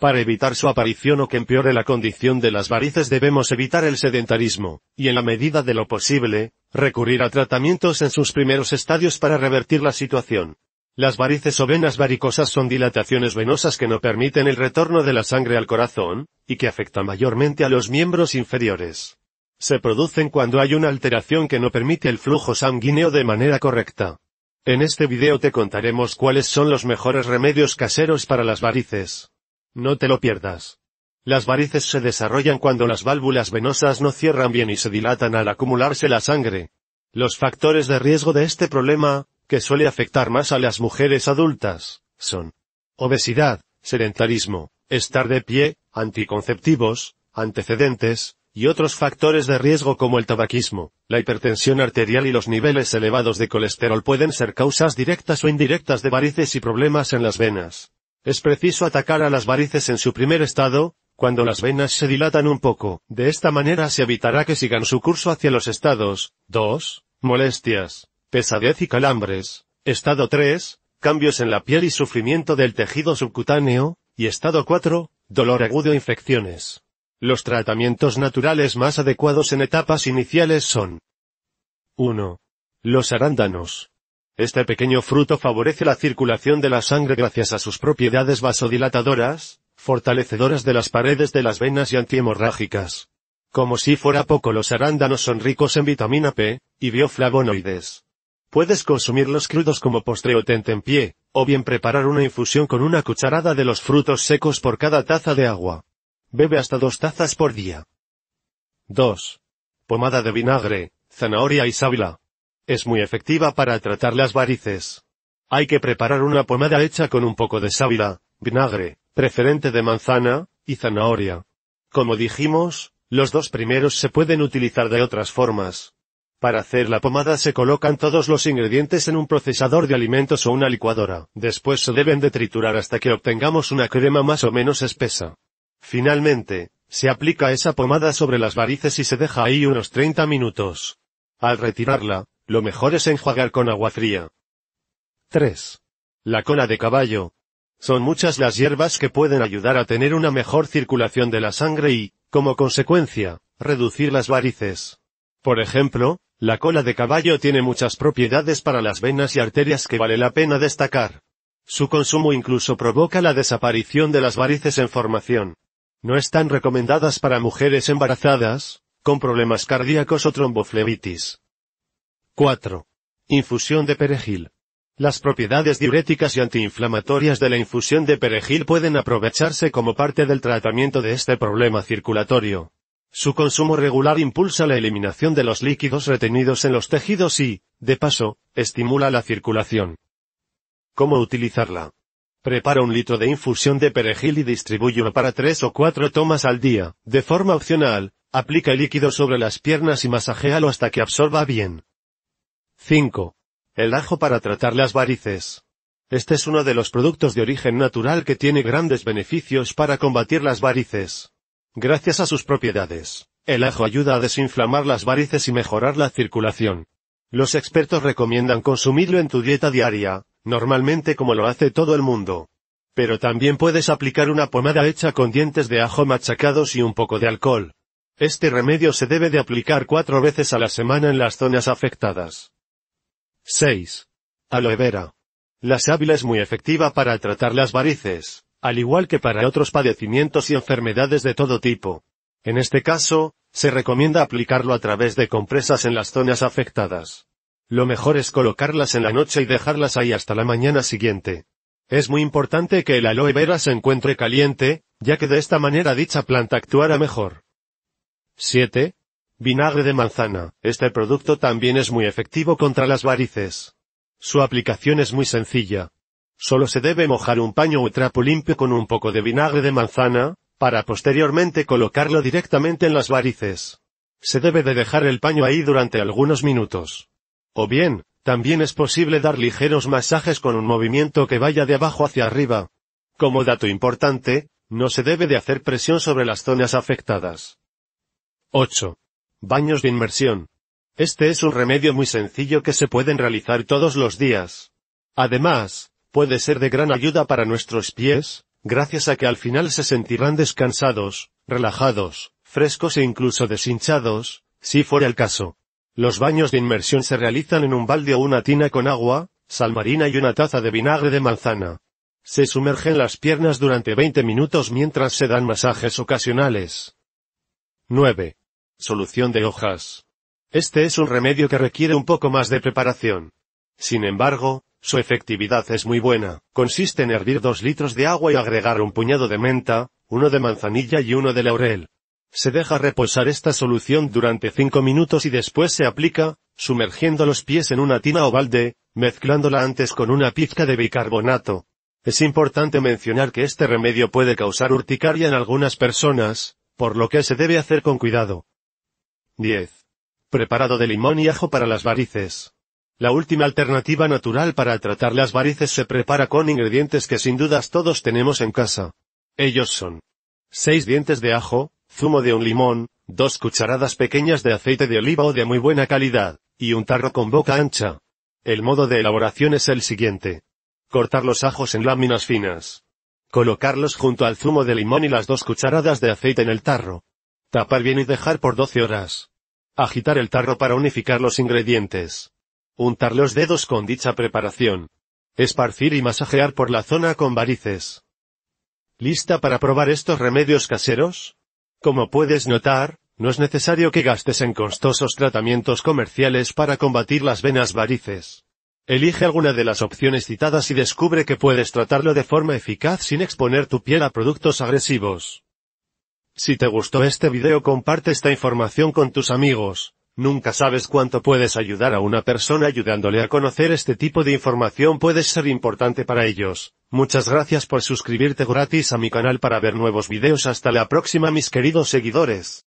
Para evitar su aparición o que empeore la condición de las varices debemos evitar el sedentarismo, y en la medida de lo posible, recurrir a tratamientos en sus primeros estadios para revertir la situación. Las varices o venas varicosas son dilataciones venosas que no permiten el retorno de la sangre al corazón, y que afectan mayormente a los miembros inferiores. Se producen cuando hay una alteración que no permite el flujo sanguíneo de manera correcta. En este video te contaremos cuáles son los mejores remedios caseros para las varices. No te lo pierdas. Las varices se desarrollan cuando las válvulas venosas no cierran bien y se dilatan al acumularse la sangre. Los factores de riesgo de este problema, que suele afectar más a las mujeres adultas, son obesidad, sedentarismo, estar de pie, anticonceptivos, antecedentes, y otros factores de riesgo como el tabaquismo, la hipertensión arterial y los niveles elevados de colesterol pueden ser causas directas o indirectas de varices y problemas en las venas. Es preciso atacar a las varices en su primer estado, cuando las venas se dilatan un poco. De esta manera se evitará que sigan su curso hacia los estados 2, molestias, pesadez y calambres. Estado 3, cambios en la piel y sufrimiento del tejido subcutáneo, y estado 4, dolor agudo e infecciones. Los tratamientos naturales más adecuados en etapas iniciales son 1. Los arándanos. Este pequeño fruto favorece la circulación de la sangre gracias a sus propiedades vasodilatadoras, fortalecedoras de las paredes de las venas y antihemorrágicas. Como si fuera poco los arándanos son ricos en vitamina P, y bioflavonoides. Puedes consumirlos crudos como postre o pie, o bien preparar una infusión con una cucharada de los frutos secos por cada taza de agua. Bebe hasta dos tazas por día. 2. Pomada de vinagre, zanahoria y sábila. Es muy efectiva para tratar las varices. Hay que preparar una pomada hecha con un poco de sábila, vinagre, preferente de manzana, y zanahoria. Como dijimos, los dos primeros se pueden utilizar de otras formas. Para hacer la pomada se colocan todos los ingredientes en un procesador de alimentos o una licuadora. Después se deben de triturar hasta que obtengamos una crema más o menos espesa. Finalmente, se aplica esa pomada sobre las varices y se deja ahí unos 30 minutos. Al retirarla, lo mejor es enjuagar con agua fría. 3. La cola de caballo. Son muchas las hierbas que pueden ayudar a tener una mejor circulación de la sangre y, como consecuencia, reducir las varices. Por ejemplo, la cola de caballo tiene muchas propiedades para las venas y arterias que vale la pena destacar. Su consumo incluso provoca la desaparición de las varices en formación. No están recomendadas para mujeres embarazadas, con problemas cardíacos o tromboflebitis. 4. Infusión de perejil. Las propiedades diuréticas y antiinflamatorias de la infusión de perejil pueden aprovecharse como parte del tratamiento de este problema circulatorio. Su consumo regular impulsa la eliminación de los líquidos retenidos en los tejidos y, de paso, estimula la circulación. ¿Cómo utilizarla? Prepara un litro de infusión de perejil y distribúyelo para tres o cuatro tomas al día, de forma opcional, aplica el líquido sobre las piernas y masajéalo hasta que absorba bien. 5. El ajo para tratar las varices. Este es uno de los productos de origen natural que tiene grandes beneficios para combatir las varices. Gracias a sus propiedades, el ajo ayuda a desinflamar las varices y mejorar la circulación. Los expertos recomiendan consumirlo en tu dieta diaria, normalmente como lo hace todo el mundo. Pero también puedes aplicar una pomada hecha con dientes de ajo machacados y un poco de alcohol. Este remedio se debe de aplicar cuatro veces a la semana en las zonas afectadas. 6. Aloe vera. La sábila es muy efectiva para tratar las varices, al igual que para otros padecimientos y enfermedades de todo tipo. En este caso, se recomienda aplicarlo a través de compresas en las zonas afectadas. Lo mejor es colocarlas en la noche y dejarlas ahí hasta la mañana siguiente. Es muy importante que el aloe vera se encuentre caliente, ya que de esta manera dicha planta actuará mejor. 7. Vinagre de manzana. Este producto también es muy efectivo contra las varices. Su aplicación es muy sencilla. Solo se debe mojar un paño o trapo limpio con un poco de vinagre de manzana, para posteriormente colocarlo directamente en las varices. Se debe de dejar el paño ahí durante algunos minutos. O bien, también es posible dar ligeros masajes con un movimiento que vaya de abajo hacia arriba. Como dato importante, no se debe de hacer presión sobre las zonas afectadas. 8. Baños de inmersión. Este es un remedio muy sencillo que se pueden realizar todos los días. Además, puede ser de gran ayuda para nuestros pies, gracias a que al final se sentirán descansados, relajados, frescos e incluso deshinchados, si fuera el caso. Los baños de inmersión se realizan en un balde o una tina con agua, sal marina y una taza de vinagre de manzana. Se sumergen las piernas durante 20 minutos mientras se dan masajes ocasionales. 9. Solución de hojas. Este es un remedio que requiere un poco más de preparación. Sin embargo, su efectividad es muy buena. Consiste en hervir dos litros de agua y agregar un puñado de menta, uno de manzanilla y uno de laurel. Se deja reposar esta solución durante cinco minutos y después se aplica, sumergiendo los pies en una tina o balde, mezclándola antes con una pizca de bicarbonato. Es importante mencionar que este remedio puede causar urticaria en algunas personas, por lo que se debe hacer con cuidado. 10. Preparado de limón y ajo para las varices. La última alternativa natural para tratar las varices se prepara con ingredientes que sin dudas todos tenemos en casa. Ellos son 6 dientes de ajo, zumo de un limón, 2 cucharadas pequeñas de aceite de oliva o de muy buena calidad, y un tarro con boca ancha. El modo de elaboración es el siguiente. Cortar los ajos en láminas finas. Colocarlos junto al zumo de limón y las dos cucharadas de aceite en el tarro. Tapar bien y dejar por 12 horas. Agitar el tarro para unificar los ingredientes. Untar los dedos con dicha preparación. Esparcir y masajear por la zona con varices. ¿Lista para probar estos remedios caseros? Como puedes notar, no es necesario que gastes en costosos tratamientos comerciales para combatir las venas varices. Elige alguna de las opciones citadas y descubre que puedes tratarlo de forma eficaz sin exponer tu piel a productos agresivos. Si te gustó este video comparte esta información con tus amigos. Nunca sabes cuánto puedes ayudar a una persona ayudándole a conocer este tipo de información puede ser importante para ellos. Muchas gracias por suscribirte gratis a mi canal para ver nuevos videos hasta la próxima mis queridos seguidores.